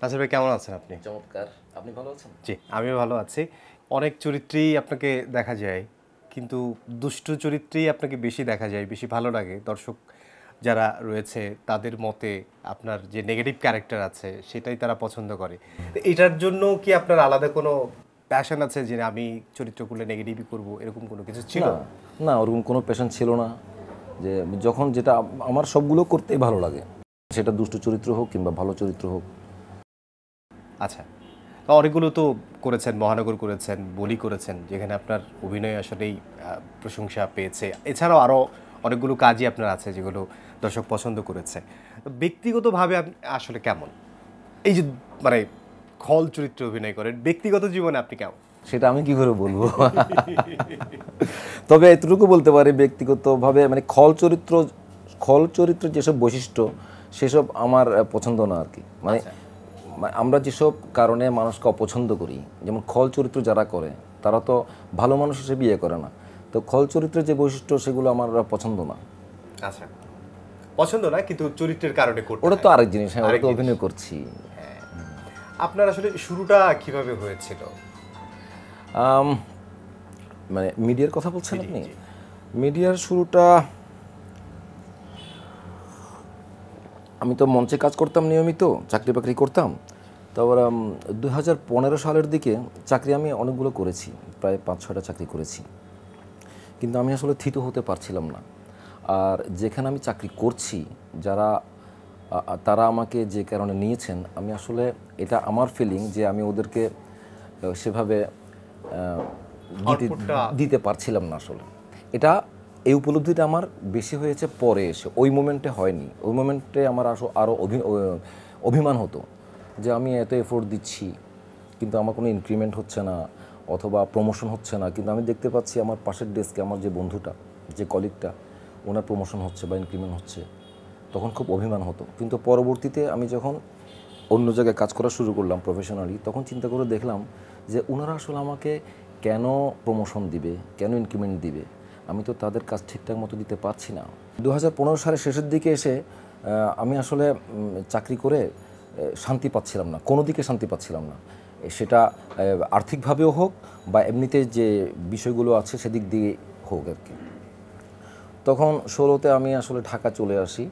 নাসির ভাই কেমন আছেন আপনি চমৎকার আপনি ভালো আছেন জি আমি ভালো আছি অনেক চরিত্রেই আপনাকে দেখা যায় কিন্তু দুষ্ট চরিত্রেই আপনাকে বেশি দেখা যায় বেশি ভালো লাগে দর্শক যারা রয়েছে তাদের মতে আপনার যে নেগেটিভ ক্যারেক্টার আছে সেটাই তারা পছন্দ করে এটার জন্য কি আপনার আলাদা কোনো প্যাশন আছে যে আমি চরিত্রগুলো নেগেটিভই করব এরকম কোনো কিছু ছিল না ওরকম কোনো প্যাশন ছিল না যে যখন যেটা আমার সবগুলো করতেই ভালো লাগে সেটা দুষ্ট চরিত্র হোক কিংবা ভালো চরিত্র হোক আচ্ছা অনেকগুলো তো করেছেন মহানগর করেছেন বলি করেছেন যেখানে আপনার অভিনয় আসলেই প্রশংসা পেয়েছে এছাড়াও আরও অনেকগুলো কাজই আপনার আছে যেগুলো দর্শক পছন্দ করেছে ব্যক্তিগতভাবে আপনি আসলে কেমন এই যে মানে খল চরিত্রে অভিনয় করেন ব্যক্তিগত জীবনে আপনি কেমন সেটা আমি কি করে বলবো তবে এতটুকু বলতে পারি ব্যক্তিগতভাবে মানে খল চরিত্র খল চরিত্র যেসব বৈশিষ্ট্য সেসব আমার পছন্দ না আর কি মানে আচ্ছা। মানে আমরা যেসব কারণে মানুষকে অপছন্দ করি যেমন খল চরিত্র যারা করে তারা তো ভালো মানুষ হিসেবে বিয়ে করে না তো খল চরিত্রের যে বৈশিষ্ট্য সেগুলো আমার পছন্দ না আচ্ছা পছন্দ না কিন্তু চরিত্রের কারণে করতে ওটা তো আরেক জিনিস হ্যাঁ ওটা তো অভিনয় করছি হ্যাঁ। আপনার আসলে শুরুটা কিভাবে হয়েছিল মানে মিডিয়ার কথা বলছেন আপনি মিডিয়ার শুরুটা আমি তো মঞ্চে কাজ করতাম নিয়মিত চাকরি বাকরি করতাম তারপর দুই হাজার পনেরো সালের দিকে চাকরি আমি অনেকগুলো করেছি প্রায় পাঁচ ছটা চাকরি করেছি কিন্তু আমি আসলে থিত হতে পারছিলাম না আর যেখানে আমি চাকরি করছি যারা তারা আমাকে যে কারণে নিয়েছেন আমি আসলে এটা আমার ফিলিং যে আমি ওদেরকে সেভাবে দিতে পারছিলাম না আসলে এটা এই উপলব্ধিটা আমার বেশি হয়েছে পরে এসে ওই মোমেন্টে হয়নি ওই মোমেন্টে আমার আসো আরও অভিমান হতো যে আমি এত এফোর্ট দিচ্ছি কিন্তু আমার কোনো ইনক্রিমেন্ট হচ্ছে না অথবা প্রমোশন হচ্ছে না কিন্তু আমি দেখতে পাচ্ছি আমার পাশের ডেস্কে আমার যে বন্ধুটা যে কলিগটা ওনার প্রমোশন হচ্ছে বা ইনক্রিমেন্ট হচ্ছে তখন খুব অভিমান হতো কিন্তু পরবর্তীতে আমি যখন অন্য জায়গায় কাজ করা শুরু করলাম প্রফেশনালি তখন চিন্তা করে দেখলাম যে ওনারা আসলে আমাকে কেন প্রমোশন দিবে কেন ইনক্রিমেন্ট দিবে আমি তো তাদের কাজ ঠিকঠাক মতো দিতে পারছি না দু সালের শেষের দিকে এসে আমি আসলে চাকরি করে শান্তি পাচ্ছিলাম না কোনো দিকে শান্তি পাচ্ছিলাম না সেটা আর্থিকভাবেও হোক বা এমনিতে যে বিষয়গুলো আছে সেদিক দিয়ে হোক আর কি তখন ষোলোতে আমি আসলে ঢাকা চলে আসি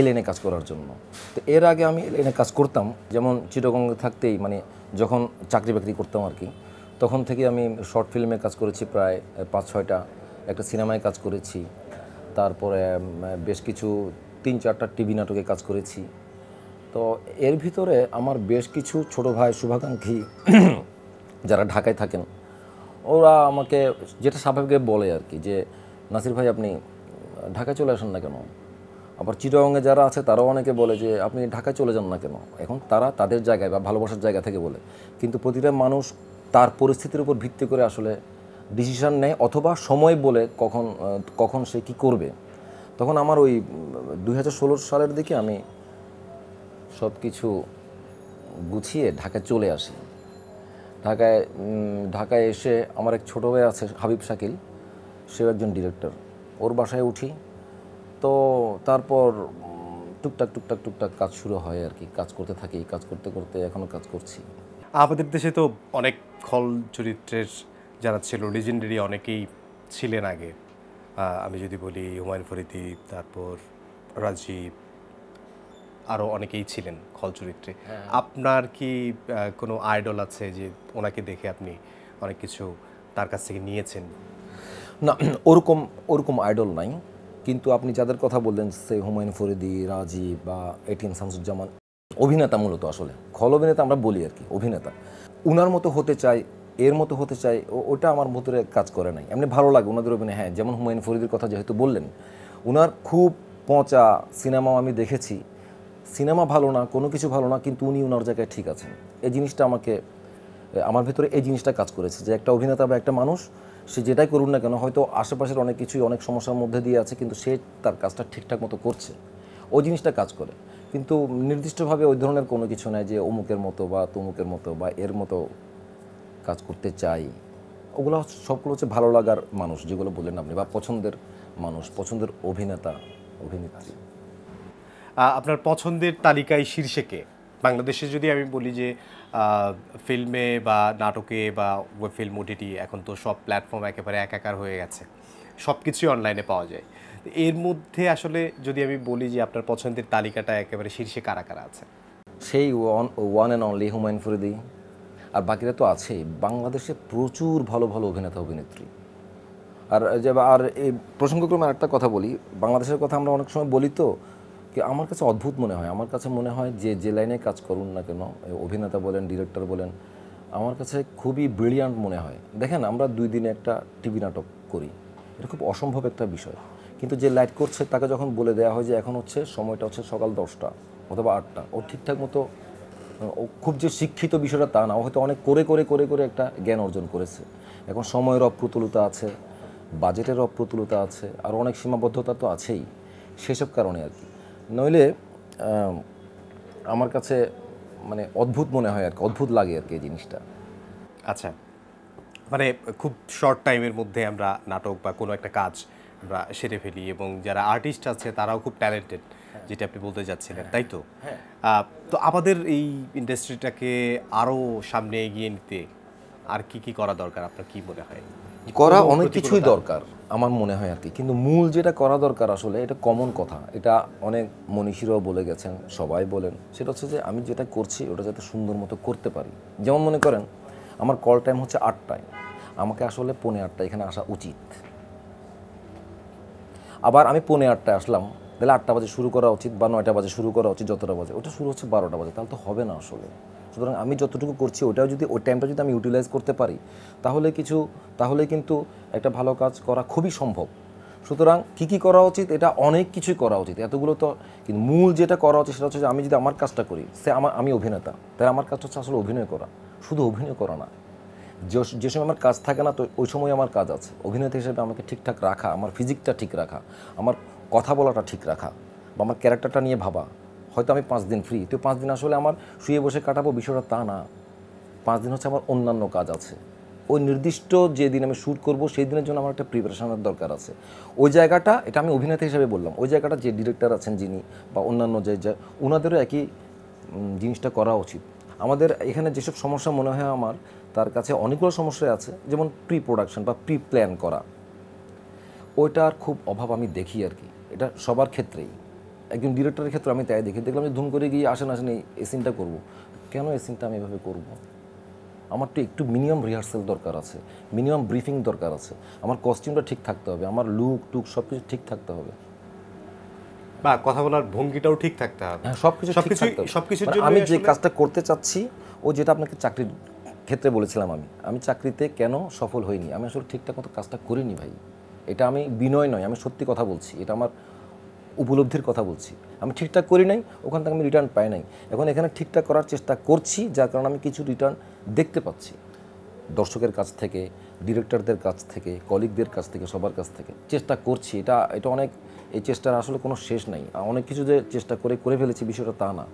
এলএনএ কাজ করার জন্য তো এর আগে আমি এলএনএ কাজ করতাম যেমন চিটগঙ্গে থাকতেই মানে যখন চাকরি বাকরি করতাম আর কি তখন থেকে আমি শর্ট ফিল্মে কাজ করেছি প্রায় পাঁচ ছয়টা একটা সিনেমায় কাজ করেছি তারপরে বেশ কিছু তিন চারটা টিভি নাটকে কাজ করেছি তো এর ভিতরে আমার বেশ কিছু ছোট ভাই শুভাকাঙ্ক্ষী যারা ঢাকায় থাকেন ওরা আমাকে যেটা স্বাভাবিক বলে আর কি যে নাসির ভাই আপনি ঢাকায় চলে আসেন না কেন আবার চিটাগঙ্গে যারা আছে তারাও অনেকে বলে যে আপনি ঢাকায় চলে যান না কেন এখন তারা তাদের জায়গায় বা ভালোবাসার জায়গা থেকে বলে কিন্তু প্রতিটা মানুষ তার পরিস্থিতির উপর ভিত্তি করে আসলে ডিসিশান নেয় অথবা সময় বলে কখন কখন সে কি করবে তখন আমার ওই দুই সালের দিকে আমি সব কিছু গুছিয়ে ঢাকায় চলে আসি ঢাকায় ঢাকায় এসে আমার এক ছোটো ভাই আছে হাবিব শাকিল সেও একজন ডিরেক্টর ওর বাসায় উঠি তো তারপর টুকটাক টুকটাক টুকটাক কাজ শুরু হয় আর কি কাজ করতে থাকি কাজ করতে করতে এখনও কাজ করছি আমাদের দেশে তো অনেক খল চরিত্রের যারা ছিল লিজেন্ডারি অনেকেই ছিলেন আগে আমি যদি বলি হুমায়ুন ফরিদি তারপর রাজীব আরও অনেকেই ছিলেন খল চরিত্রে হ্যাঁ। আপনার কি কোনো আইডল আছে যে ওনাকে দেখে আপনি অনেক কিছু তার কাছ থেকে নিয়েছেন না ওরকম ওরকম আইডল নাই কিন্তু আপনি যাদের কথা বললেন সে হুমায়ুন ফরিদি রাজি বা এটিএম শামসুজ্জামান অভিনেতা মূলত আসলে খল অভিনেতা আমরা বলি আর কি অভিনেতা উনার মতো হতে চাই এর মতো হতে চাই ওটা আমার ভেতরে কাজ করে নাই এমনি ভালো লাগে ওনাদের অভিনয় হ্যাঁ যেমন হুমায়ুন ফরিদির কথা যেহেতু বললেন ওনার খুব পচা সিনেমাও আমি দেখেছি সিনেমা ভালো না কোনো কিছু ভালো না কিন্তু উনি ওনার জায়গায় ঠিক আছেন এই জিনিসটা আমাকে আমার ভিতরে এই জিনিসটা কাজ করেছে যে একটা অভিনেতা বা একটা মানুষ সে যেটাই করুন না কেন হয়তো আশেপাশের অনেক কিছুই অনেক সমস্যার মধ্যে দিয়ে আছে কিন্তু সে তার কাজটা ঠিকঠাক মতো করছে ওই জিনিসটা কাজ করে কিন্তু নির্দিষ্টভাবে ওই ধরনের কোনো কিছু নাই যে অমুকের মতো বা তমুকের মতো বা এর মতো কাজ করতে চাই ওগুলো সবগুলো হচ্ছে ভালো লাগার মানুষ যেগুলো বললেন আপনি বা পছন্দের মানুষ পছন্দের অভিনেতা অভিনেত্রী আপনার পছন্দের তালিকায় শীর্ষে কে বাংলাদেশে যদি আমি বলি যে ফিল্মে বা নাটকে বা ফিল্ম ওটিটি এখন তো সব প্ল্যাটফর্ম একেবারে একাকার হয়ে গেছে সব কিছুই অনলাইনে পাওয়া যায় এর মধ্যে আসলে যদি আমি বলি যে আপনার পছন্দের তালিকাটা একেবারে শীর্ষে কারা কারা আছে সেই one one and only Humayun Faridi আর বাকিরা তো আছেই বাংলাদেশে প্রচুর ভালো ভালো অভিনেতা অভিনেত্রী আর যে আর এই প্রসঙ্গক্রমে একটা কথা বলি বাংলাদেশের কথা আমরা অনেক সময় বলি তো আমার কাছে অদ্ভুত মনে হয় আমার কাছে মনে হয় যে যে লাইনে কাজ করুন না কেন অভিনেতা বলেন ডিরেক্টর বলেন আমার কাছে খুবই ব্রিলিয়ান্ট মনে হয় দেখেন আমরা দুই দিনে একটা টিভি নাটক করি এটা খুব অসম্ভব একটা বিষয় কিন্তু যে লাইট করছে তাকে যখন বলে দেওয়া হয় যে এখন হচ্ছে সময়টা হচ্ছে সকাল দশটা অথবা আটটা ও ঠিকঠাক মতো ও খুব যে শিক্ষিত বিষয়টা তা না ও হয়তো অনেক করে করে করে করে একটা জ্ঞান অর্জন করেছে এখন সময়ের অপ্রতুলতা আছে বাজেটের অপ্রতুলতা আছে আর অনেক সীমাবদ্ধতা তো আছেই সেসব কারণে আর কি নইলে আমার কাছে মানে অদ্ভুত মনে হয় আর কি অদ্ভুত লাগে আর কি জিনিসটা আচ্ছা মানে খুব শর্ট টাইমের মধ্যে আমরা নাটক বা কোনো একটা কাজ আমরা সেরে ফেলি এবং যারা আর্টিস্ট আছে তারাও খুব ট্যালেন্টেড যেটা আপনি বলতে যাচ্ছিলেন হ্যাঁ। তাই তো হ্যাঁ। তো আমাদের এই ইন্ডাস্ট্রিটাকে আরও সামনে এগিয়ে নিতে আর কি কি করা দরকার আপনার কি মনে হয় করা অনেক কিছুই দরকার আমার মনে হয় আর কি কিন্তু মূল যেটা করা দরকার আসলে এটা কমন কথা এটা অনেক মনীষীরাও বলে গেছেন সবাই বলেন সেটা হচ্ছে যে আমি যেটা করছি ওটা যাতে সুন্দর মতো করতে পারি যেমন মনে করেন আমার কল টাইম হচ্ছে আটটায় আমাকে আসলে পৌনে আটটা এখানে আসা উচিত আবার আমি পৌনে আটটায় আসলাম তাহলে আটটা বাজে শুরু করা উচিত বা নয়টা বাজে শুরু করা উচিত যতটা বাজে ওটা শুরু হচ্ছে বারোটা বাজে তাহলে তো হবে না আসলে সুতরাং আমি যতটুকু করছি ওটাও যদি ওই টাইমটা যদি আমি ইউটিলাইজ করতে পারি তাহলে কিছু তাহলে কিন্তু একটা ভালো কাজ করা খুবই সম্ভব সুতরাং কী কী করা উচিত এটা অনেক কিছুই করা উচিত এতগুলো তো কিন্তু মূল যেটা করা উচিত সেটা হচ্ছে যে আমি যদি আমার কাজটা করি সে আমার আমি অভিনেতা তাই আমার কাজটা হচ্ছে আসলে অভিনয় করা শুধু অভিনয় করা না যে সময় আমার কাজ থাকে না তো ওই সময় আমার কাজ আছে অভিনেতা হিসেবে আমাকে ঠিকঠাক রাখা আমার ফিজিকটা ঠিক রাখা আমার কথা বলাটা ঠিক রাখা বা আমার ক্যারেক্টারটা নিয়ে ভাবা হয়তো আমি পাঁচ দিন ফ্রি তো পাঁচ দিন আসলে আমার শুয়ে বসে কাটাবো বিষয়টা তা না পাঁচ দিন হচ্ছে আমার অন্যান্য কাজ আছে ওই নির্দিষ্ট যে দিন আমি শ্যুট করব সেই দিনের জন্য আমার একটা প্রিপারেশনের দরকার আছে ওই জায়গাটা এটা আমি অভিনেতা হিসেবে বললাম ওই জায়গাটা যে ডিরেক্টর আছেন যিনি বা অন্যান্য যে ওনাদেরও একই জিনিসটা করা উচিত আমাদের এখানে যেসব সমস্যা মনে হয় আমার তার কাছে অনেকগুলো সমস্যা আছে যেমন প্রি প্রোডাকশন বা প্রি প্ল্যান করা ওইটার খুব অভাব আমি দেখি আর কি এটা সবার ক্ষেত্রেই একজন ডিরেক্টরের ক্ষেত্রে আমি তাই দেখি দেখলাম যে ধুম করে গিয়ে আসেন আসেন এই সিনটা করবো কেন এই সিনটা আমি এভাবে করবো আমার তো একটু মিনিমাম রিহার্সেল দরকার আছে মিনিমাম ব্রিফিং দরকার আছে আমার কস্টিউমটা ঠিক থাকতে হবে আমার লুক টুক সব কিছু ঠিক থাকতে হবে বা কথা বলার ভঙ্গিটাও ঠিক থাকতে হবে হ্যাঁ সব কিছু সব কিছু সব কিছুর মানে জন্য আমি যে কাজটা করতে চাচ্ছি ও যেটা আপনাকে চাকরির ক্ষেত্রে বলেছিলাম আমি আমি চাকরিতে কেন সফল হইনি আমি আসলে ঠিকঠাক মতো কাজটা করিনি ভাই এটা আমি বিনয় নয় আমি সত্যি কথা বলছি এটা আমার উপলব্ধির কথা বলছি আমি ঠিকঠাক করি নাই ওখান থেকে আমি রিটার্ন পাই নাই এখন এখানে ঠিকঠাক করার চেষ্টা করছি যার কারণে আমি কিছু রিটার্ন দেখতে পাচ্ছি দর্শকের কাছ থেকে ডিরেক্টরদের কাছ থেকে কলিগদের কাছ থেকে সবার কাছ থেকে চেষ্টা করছি এটা এটা অনেক এই চেষ্টার আসলে কোনো শেষ নাই অনেক কিছু যে চেষ্টা করে করে ফেলেছি বিষয়টা তা না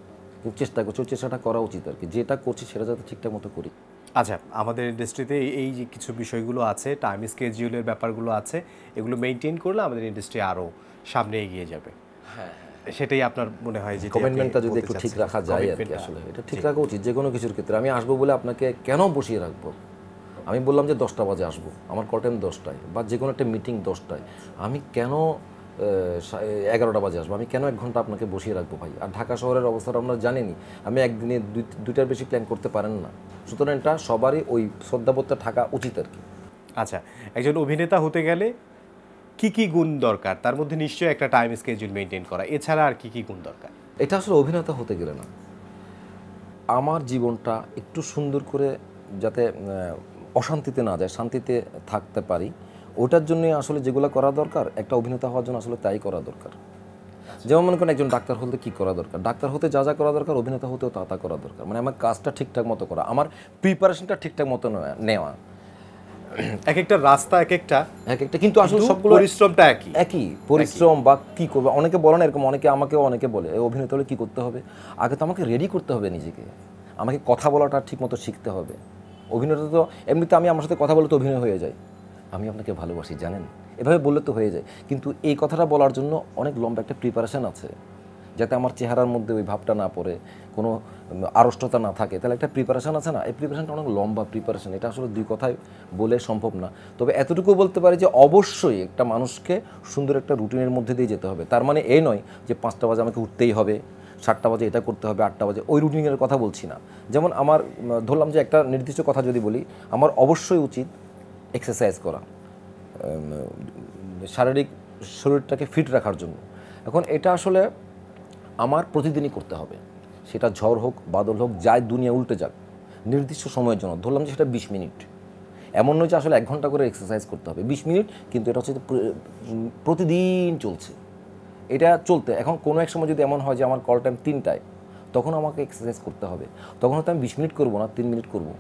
কিন্তু চেষ্টা করছি ওই চেষ্টাটা করা উচিত আর কি যেটা করছি সেটা যাতে ঠিকঠাক মতো করি আচ্ছা আমাদের ইন্ডাস্ট্রিতে এই যে কিছু বিষয়গুলো আছে টাইম স্কেজিউলের ব্যাপারগুলো আছে এগুলো মেনটেন করলে আমাদের ইন্ডাস্ট্রি আরও সামনে এগিয়ে যাবে হ্যাঁ, হ্যাঁ, হ্যাঁ সেটাই আপনার মনে হয় যে কমিটমেন্টটা যদি একটু ঠিক রাখা যায় আর কি আসলে এটা ঠিক রাখা উচিত যে কোনো কিছুর ক্ষেত্রে আমি আসবো বলে আপনাকে কেন বসিয়ে রাখবো আমি বললাম যে দশটা বাজে আসবো আমার কল দশটায় বা যে কোনো একটা মিটিং দশটায় আমি কেন এগারোটা বাজে আসবো আমি কেন এক ঘন্টা আপনাকে বসিয়ে রাখবো ভাই আর ঢাকা শহরের অবস্থাটা আপনারা জানেনি আমি একদিনে দুইটার বেশি প্ল্যান করতে পারেন না সুতরাং এটা সবারই ওই শ্রদ্ধাবোধটা থাকা উচিত আর কি আচ্ছা একজন অভিনেতা হতে গেলে কি কি গুণ দরকার তার মধ্যে নিশ্চয়ই একটা টাইম স্কেজুল মেনটেন করা এছাড়া আর কি কি গুণ দরকার এটা আসলে অভিনেতা হতে গেলে না আমার জীবনটা একটু সুন্দর করে যাতে অশান্তিতে না যায় শান্তিতে থাকতে পারি ওটার জন্য আসলে যেগুলো করা দরকার একটা অভিনেতা হওয়ার জন্য আসলে তাই করা দরকার যেমন মনে করেন একজন ডাক্তার হতে কী করা দরকার ডাক্তার হতে যা যা করা দরকার অভিনেতা হতেও তা তা করা দরকার মানে আমার কাজটা ঠিকঠাক মতো করা আমার প্রিপারেশনটা ঠিকঠাক মতো নেওয়া এক একটা রাস্তা এক একটা এক একটা কিন্তু আসলে সবগুলো পরিশ্রমটা একই একই পরিশ্রম বা কি করবে অনেকে বলে না এরকম অনেকে আমাকেও অনেকে বলে অভিনেতা হলে কী করতে হবে আগে তো আমাকে রেডি করতে হবে নিজেকে আমাকে কথা বলাটা ঠিকমতো শিখতে হবে অভিনেতা তো এমনিতে আমি আমার সাথে কথা বলে তো অভিনয় হয়ে যায় আমি আপনাকে ভালোবাসি জানেন এভাবে বললে তো হয়ে যায় কিন্তু এই কথাটা বলার জন্য অনেক লম্বা একটা প্রিপারেশান আছে যাতে আমার চেহারার মধ্যে ওই ভাবটা না পড়ে কোনো আড়ষ্টতা না থাকে তাহলে একটা প্রিপারেশান আছে না এই প্রিপারেশানটা অনেক লম্বা প্রিপারেশান এটা আসলে দুই কথায় বলে সম্ভব না তবে এতটুকু বলতে পারি যে অবশ্যই একটা মানুষকে সুন্দর একটা রুটিনের মধ্যে দিয়ে যেতে হবে তার মানে এই নয় যে পাঁচটা বাজে আমাকে উঠতেই হবে সাতটা বাজে এটা করতে হবে আটটা বাজে ওই রুটিনের কথা বলছি না যেমন আমার ধরলাম যে একটা নির্দিষ্ট কথা যদি বলি আমার অবশ্যই উচিত এক্সারসাইজ করা শারীরিক শরীরটাকে ফিট রাখার জন্য এখন এটা আসলে আমার প্রতিদিনই করতে হবে সেটা ঝড় হোক বাদল হোক যাই দুনিয়া উল্টে যাক নির্দিষ্ট সময়ের জন্য ধরলাম যে সেটা বিশ মিনিট এমন নয় যে আসলে এক ঘন্টা করে এক্সারসাইজ করতে হবে বিশ মিনিট কিন্তু এটা হচ্ছে প্রতিদিন চলছে এটা চলতে এখন কোনো এক সময় যদি এমন হয় যে আমার কল টাইম তিনটায় তখন আমাকে এক্সারসাইজ করতে হবে তখন হয়তো আমি বিশ মিনিট করবো না তিন মিনিট করবো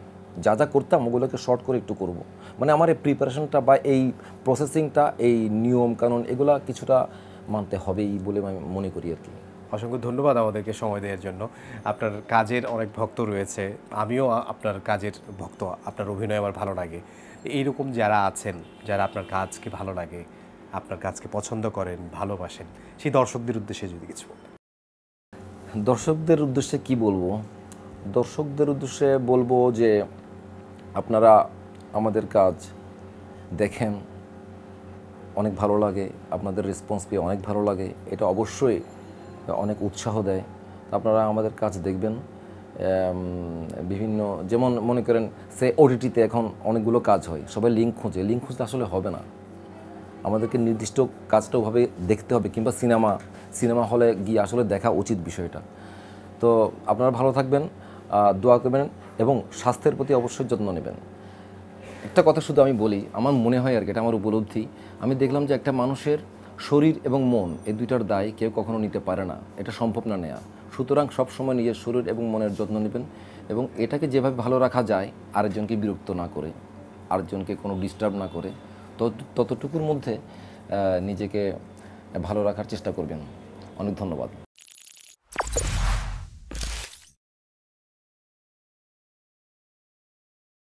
যা যা করতাম ওগুলোকে শর্ট করে একটু করব। মানে আমার এই প্রিপারেশনটা বা এই প্রসেসিংটা এই নিয়ম কানুন এগুলা কিছুটা মানতে হবেই বলে আমি মনে করি আর কি অসংখ্য ধন্যবাদ আমাদেরকে সময় দেওয়ার জন্য আপনার কাজের অনেক ভক্ত রয়েছে আমিও আপনার কাজের ভক্ত আপনার অভিনয় আমার ভালো লাগে এইরকম যারা আছেন যারা আপনার কাজকে ভালো লাগে আপনার কাজকে পছন্দ করেন ভালোবাসেন সেই দর্শকদের উদ্দেশ্যে যদি কিছু দর্শকদের উদ্দেশ্যে কি বলবো দর্শকদের উদ্দেশ্যে বলবো যে আপনারা আমাদের কাজ দেখেন অনেক ভালো লাগে আপনাদের রেসপন্স পেয়ে অনেক ভালো লাগে এটা অবশ্যই অনেক উৎসাহ দেয় আপনারা আমাদের কাজ দেখবেন বিভিন্ন যেমন মনে করেন সে ওটিটিতে এখন অনেকগুলো কাজ হয় সবাই লিঙ্ক খোঁজে লিঙ্ক খুঁজতে আসলে হবে না আমাদেরকে নির্দিষ্ট কাজটা ওভাবে দেখতে হবে কিংবা সিনেমা সিনেমা হলে গিয়ে আসলে দেখা উচিত বিষয়টা তো আপনারা ভালো থাকবেন দোয়া করবেন এবং স্বাস্থ্যের প্রতি অবশ্যই যত্ন নেবেন একটা কথা শুধু আমি বলি আমার মনে হয় আর কি এটা আমার উপলব্ধি আমি দেখলাম যে একটা মানুষের শরীর এবং মন এই দুইটার দায় কেউ কখনো নিতে পারে না এটা সম্ভব না নেয়া সুতরাং সবসময় নিজের শরীর এবং মনের যত্ন নেবেন এবং এটাকে যেভাবে ভালো রাখা যায় আরেকজনকে বিরক্ত না করে আরেকজনকে কোনো ডিস্টার্ব না করে ততটুকুর মধ্যে নিজেকে ভালো রাখার চেষ্টা করবেন অনেক ধন্যবাদ